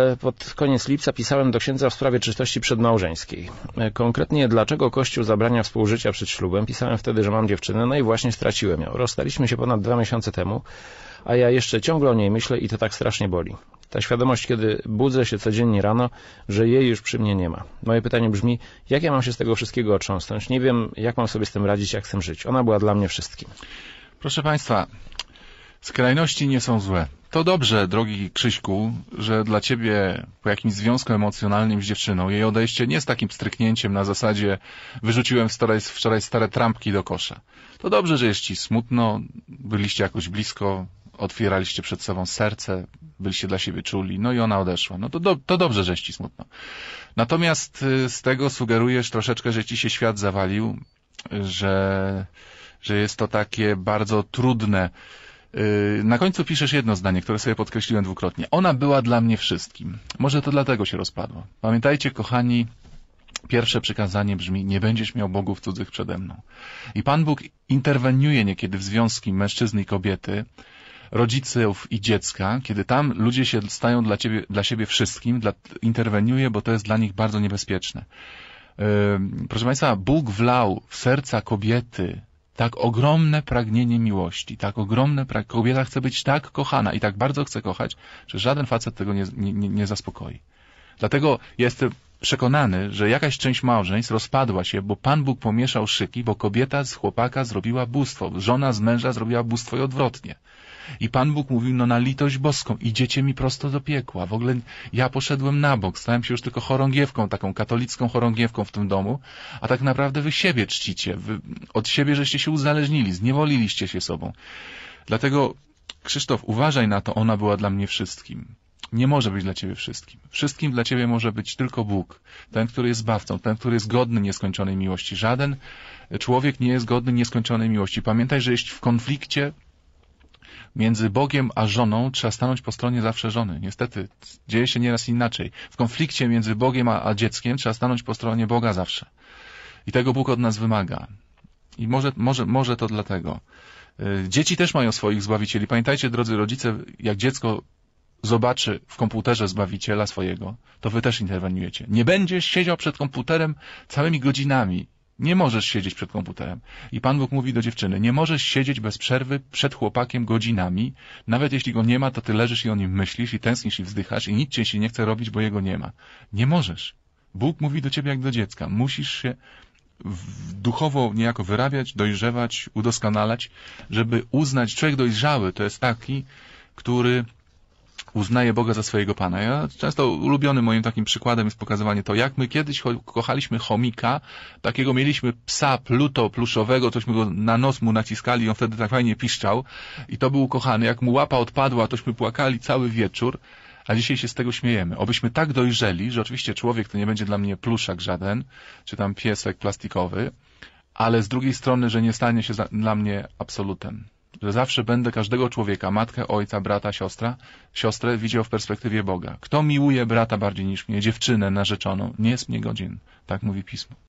ale pod koniec lipca pisałem do księdza w sprawie czystości przedmałżeńskiej. E, konkretnie dlaczego Kościół zabrania współżycia przed ślubem. Pisałem wtedy, że mam dziewczynę, no i właśnie straciłem ją. Rozstaliśmy się ponad dwa miesiące temu, a ja jeszcze ciągle o niej myślę i to tak strasznie boli. Ta świadomość, kiedy budzę się codziennie rano, że jej już przy mnie nie ma. Moje pytanie brzmi, jak ja mam się z tego wszystkiego otrząsnąć? Nie wiem, jak mam sobie z tym radzić, jak chcę żyć. Ona była dla mnie wszystkim. Proszę Państwa, skrajności nie są złe. To dobrze, drogi Krzyśku, że dla ciebie po jakimś związku emocjonalnym z dziewczyną jej odejście nie jest takim stryknięciem na zasadzie wyrzuciłem wczoraj, wczoraj stare trampki do kosza. To dobrze, że jest ci smutno, byliście jakoś blisko, otwieraliście przed sobą serce, byliście dla siebie czuli, no i ona odeszła. No to, do, to dobrze, że jest ci smutno. Natomiast y, z tego sugerujesz troszeczkę, że ci się świat zawalił, że, że jest to takie bardzo trudne Y, na końcu piszesz jedno zdanie, które sobie podkreśliłem dwukrotnie. Ona była dla mnie wszystkim. Może to dlatego się rozpadło. Pamiętajcie, kochani, pierwsze przykazanie brzmi, nie będziesz miał bogów cudzych przede mną. I Pan Bóg interweniuje niekiedy w związki mężczyzny i kobiety, rodziców i dziecka, kiedy tam ludzie się stają dla, ciebie, dla siebie wszystkim, dla, interweniuje, bo to jest dla nich bardzo niebezpieczne. Y, proszę Państwa, Bóg wlał w serca kobiety tak ogromne pragnienie miłości, tak ogromne pragnienie. Kobieta chce być tak kochana i tak bardzo chce kochać, że żaden facet tego nie, nie, nie zaspokoi. Dlatego jest przekonany, że jakaś część małżeństw rozpadła się, bo Pan Bóg pomieszał szyki, bo kobieta z chłopaka zrobiła bóstwo, żona z męża zrobiła bóstwo i odwrotnie. I Pan Bóg mówił, no na litość boską, idziecie mi prosto do piekła. W ogóle ja poszedłem na bok, stałem się już tylko chorągiewką, taką katolicką chorągiewką w tym domu, a tak naprawdę wy siebie czcicie, wy od siebie żeście się uzależnili, zniewoliliście się sobą. Dlatego, Krzysztof, uważaj na to, ona była dla mnie wszystkim nie może być dla ciebie wszystkim. Wszystkim dla ciebie może być tylko Bóg, ten, który jest zbawcą, ten, który jest godny nieskończonej miłości. Żaden człowiek nie jest godny nieskończonej miłości. Pamiętaj, że jeśli w konflikcie między Bogiem a żoną trzeba stanąć po stronie zawsze żony. Niestety, dzieje się nieraz inaczej. W konflikcie między Bogiem a, a dzieckiem trzeba stanąć po stronie Boga zawsze. I tego Bóg od nas wymaga. I może, może, może to dlatego. Y, dzieci też mają swoich zbawicieli. Pamiętajcie, drodzy rodzice, jak dziecko zobaczy w komputerze Zbawiciela swojego, to wy też interweniujecie. Nie będziesz siedział przed komputerem całymi godzinami. Nie możesz siedzieć przed komputerem. I Pan Bóg mówi do dziewczyny, nie możesz siedzieć bez przerwy przed chłopakiem godzinami. Nawet jeśli go nie ma, to ty leżysz i o nim myślisz i tęsknisz i wzdychasz i nic cię się nie chce robić, bo jego nie ma. Nie możesz. Bóg mówi do ciebie jak do dziecka. Musisz się duchowo niejako wyrabiać, dojrzewać, udoskonalać, żeby uznać, człowiek dojrzały to jest taki, który uznaje Boga za swojego Pana. Ja często ulubiony moim takim przykładem jest pokazywanie to, jak my kiedyś kochaliśmy chomika, takiego mieliśmy psa pluto pluszowego, tośmy go na nos mu naciskali i on wtedy tak fajnie piszczał i to był ukochany. Jak mu łapa odpadła, tośmy płakali cały wieczór. A dzisiaj się z tego śmiejemy. Obyśmy tak dojrzeli, że oczywiście człowiek to nie będzie dla mnie pluszak żaden, czy tam piesek plastikowy, ale z drugiej strony, że nie stanie się dla mnie absolutem że zawsze będę każdego człowieka, matkę, ojca, brata, siostra, siostrę widział w perspektywie Boga. Kto miłuje brata bardziej niż mnie, dziewczynę narzeczoną, nie jest mnie godzien. Tak mówi Pismo.